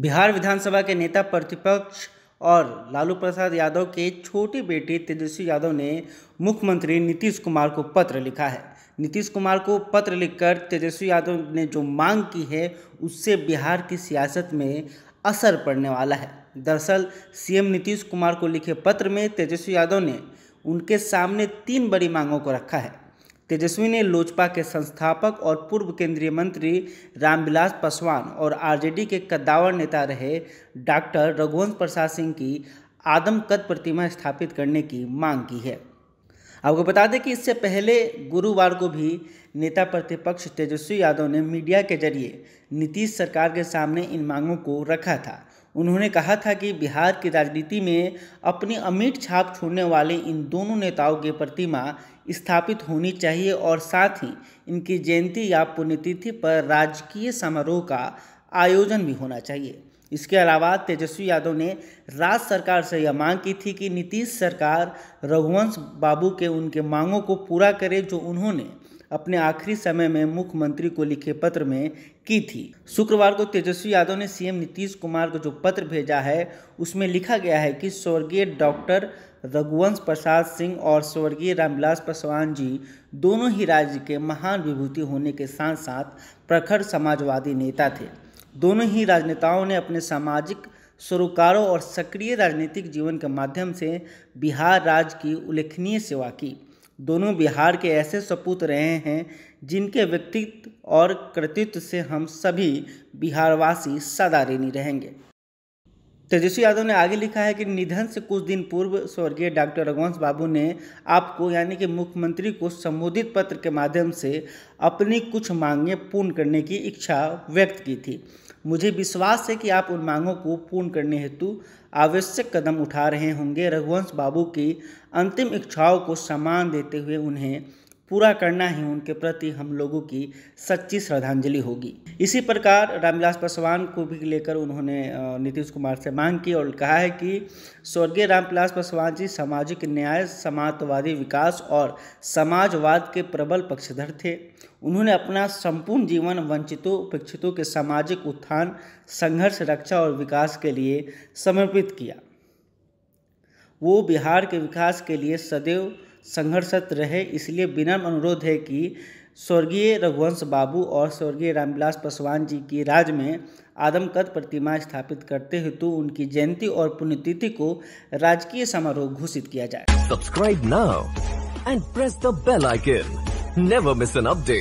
बिहार विधानसभा के नेता प्रतिपक्ष और लालू प्रसाद यादव के छोटी बेटी तेजस्वी यादव ने मुख्यमंत्री नीतीश कुमार को पत्र लिखा है नीतीश कुमार को पत्र लिखकर तेजस्वी यादव ने जो मांग की है उससे बिहार की सियासत में असर पड़ने वाला है दरअसल सीएम नीतीश कुमार को लिखे पत्र में तेजस्वी यादव ने उनके सामने तीन बड़ी मांगों को रखा है तेजस्वी ने लोजपा के संस्थापक और पूर्व केंद्रीय मंत्री रामविलास पासवान और आरजेडी के कद्दावर नेता रहे डॉक्टर रघुवंश प्रसाद सिंह की आदमकद प्रतिमा स्थापित करने की मांग की है आपको बता दें कि इससे पहले गुरुवार को भी नेता प्रतिपक्ष तेजस्वी यादव ने मीडिया के जरिए नीतीश सरकार के सामने इन मांगों को रखा था उन्होंने कहा था कि बिहार की राजनीति में अपनी अमीट छाप छोड़ने वाले इन दोनों नेताओं की प्रतिमा स्थापित होनी चाहिए और साथ ही इनकी जयंती या पुण्यतिथि पर राजकीय समारोह का आयोजन भी होना चाहिए इसके अलावा तेजस्वी यादव ने राज्य सरकार से यह मांग की थी कि नीतीश सरकार रघुवंश बाबू के उनके मांगों को पूरा करे जो उन्होंने अपने आखिरी समय में मुख्यमंत्री को लिखे पत्र में की थी शुक्रवार को तेजस्वी यादव ने सीएम नीतीश कुमार को जो पत्र भेजा है उसमें लिखा गया है कि स्वर्गीय डॉक्टर रघुवंश प्रसाद सिंह और स्वर्गीय रामविलास पासवान जी दोनों ही राज्य के महान विभूति होने के साथ साथ प्रखर समाजवादी नेता थे दोनों ही राजनेताओं ने अपने सामाजिक सरोकारों और सक्रिय राजनीतिक जीवन के माध्यम से बिहार राज्य की उल्लेखनीय सेवा की दोनों बिहार के ऐसे सपूत रहे हैं जिनके व्यक्तित्व और कृतित्व से हम सभी बिहारवासी सदा ऋणी रहेंगे तेजस्वी यादव ने आगे लिखा है कि निधन से कुछ दिन पूर्व स्वर्गीय डॉक्टर रघुवंश बाबू ने आपको यानी कि मुख्यमंत्री को संबोधित पत्र के माध्यम से अपनी कुछ मांगें पूर्ण करने की इच्छा व्यक्त की थी मुझे विश्वास है कि आप उन मांगों को पूर्ण करने हेतु आवश्यक कदम उठा रहे होंगे रघुवंश बाबू की अंतिम इच्छाओं को सम्मान देते हुए उन्हें पूरा करना ही उनके प्रति हम लोगों की सच्ची श्रद्धांजलि होगी इसी प्रकार रामविलास पासवान को भी लेकर उन्होंने नीतीश कुमार से मांग की और कहा है कि स्वर्गीय रामविलास पासवान जी सामाजिक न्याय समाजवादी विकास और समाजवाद के प्रबल पक्षधर थे उन्होंने अपना संपूर्ण जीवन वंचितों उपेक्षितों के सामाजिक उत्थान संघर्ष रक्षा और विकास के लिए समर्पित किया वो बिहार के विकास के लिए सदैव संघर्षत रहे इसलिए विनम्र अनुरोध है कि स्वर्गीय रघुवंश बाबू और स्वर्गीय रामविलास पासवान जी की राज में आदमकद प्रतिमा स्थापित करते हेतु उनकी जयंती और पुण्यतिथि को राजकीय समारोह घोषित किया जाए subscribe now and press the bell icon never miss an update